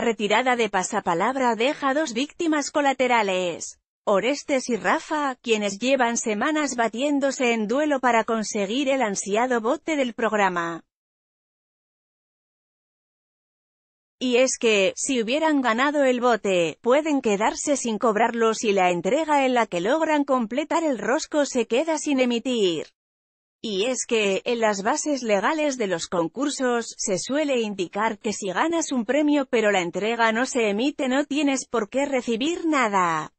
retirada de Pasapalabra deja dos víctimas colaterales. Orestes y Rafa, quienes llevan semanas batiéndose en duelo para conseguir el ansiado bote del programa. Y es que, si hubieran ganado el bote, pueden quedarse sin cobrarlo y la entrega en la que logran completar el rosco se queda sin emitir. Y es que, en las bases legales de los concursos, se suele indicar que si ganas un premio pero la entrega no se emite no tienes por qué recibir nada.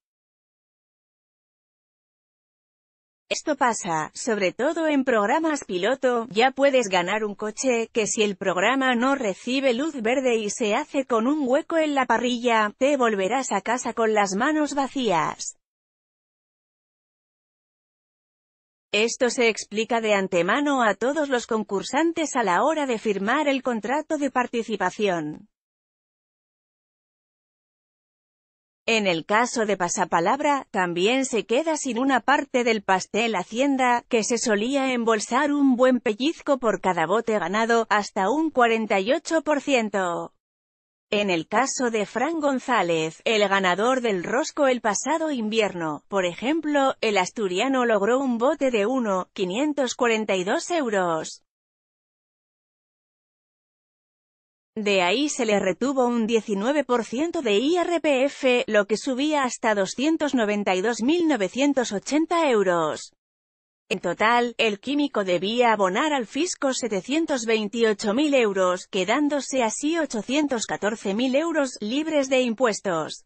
Esto pasa, sobre todo en programas piloto, ya puedes ganar un coche, que si el programa no recibe luz verde y se hace con un hueco en la parrilla, te volverás a casa con las manos vacías. Esto se explica de antemano a todos los concursantes a la hora de firmar el contrato de participación. En el caso de Pasapalabra, también se queda sin una parte del pastel Hacienda, que se solía embolsar un buen pellizco por cada bote ganado, hasta un 48%. En el caso de Fran González, el ganador del Rosco el pasado invierno, por ejemplo, el asturiano logró un bote de 1,542 euros. De ahí se le retuvo un 19% de IRPF, lo que subía hasta 292.980 euros. En total, el químico debía abonar al fisco 728.000 euros, quedándose así 814.000 euros libres de impuestos.